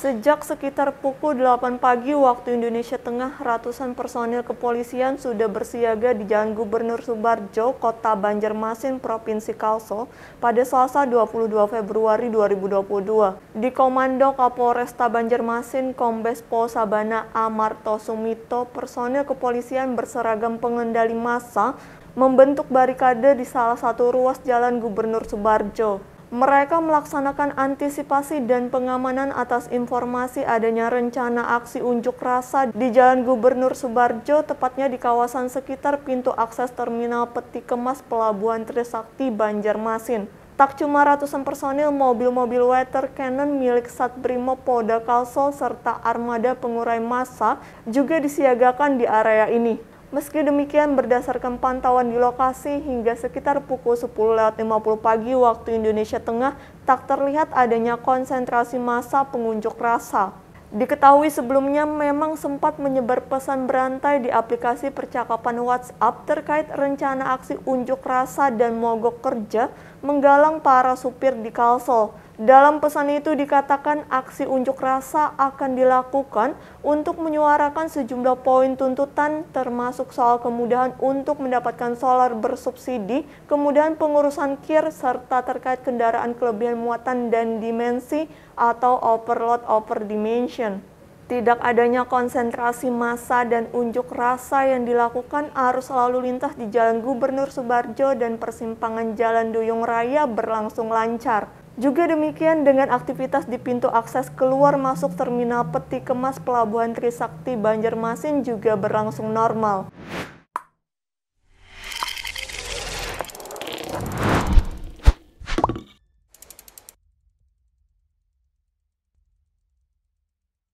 Sejak sekitar pukul 8 pagi waktu Indonesia Tengah, ratusan personil kepolisian sudah bersiaga di Jalan Gubernur Subarjo, Kota Banjarmasin, Provinsi Kalsel pada Selasa 22 Februari 2022. Di Komando Kapolresta Banjarmasin, Kombes Pol Sabana Amarto Sumito, personil kepolisian berseragam pengendali massa membentuk barikade di salah satu ruas Jalan Gubernur Subarjo. Mereka melaksanakan antisipasi dan pengamanan atas informasi adanya rencana aksi unjuk rasa di Jalan Gubernur Subarjo, tepatnya di kawasan sekitar pintu akses terminal peti kemas Pelabuhan Trisakti, Banjarmasin. Tak cuma ratusan personil mobil-mobil water cannon milik Satbrimob Polda Kalsel serta armada pengurai massa juga disiagakan di area ini. Meski demikian, berdasarkan pantauan di lokasi hingga sekitar pukul 10.50 pagi waktu Indonesia Tengah, tak terlihat adanya konsentrasi massa pengunjuk rasa. Diketahui sebelumnya memang sempat menyebar pesan berantai di aplikasi percakapan WhatsApp terkait rencana aksi unjuk rasa dan mogok kerja menggalang para supir di Kalsel. Dalam pesan itu dikatakan aksi unjuk rasa akan dilakukan untuk menyuarakan sejumlah poin tuntutan termasuk soal kemudahan untuk mendapatkan solar bersubsidi, kemudahan pengurusan kir serta terkait kendaraan kelebihan muatan dan dimensi atau overload over dimension. Tidak adanya konsentrasi massa dan unjuk rasa yang dilakukan arus lalu lintas di Jalan Gubernur Subarjo dan persimpangan Jalan Duyung Raya berlangsung lancar. Juga demikian dengan aktivitas di pintu akses keluar masuk terminal peti kemas Pelabuhan Trisakti Banjarmasin juga berlangsung normal.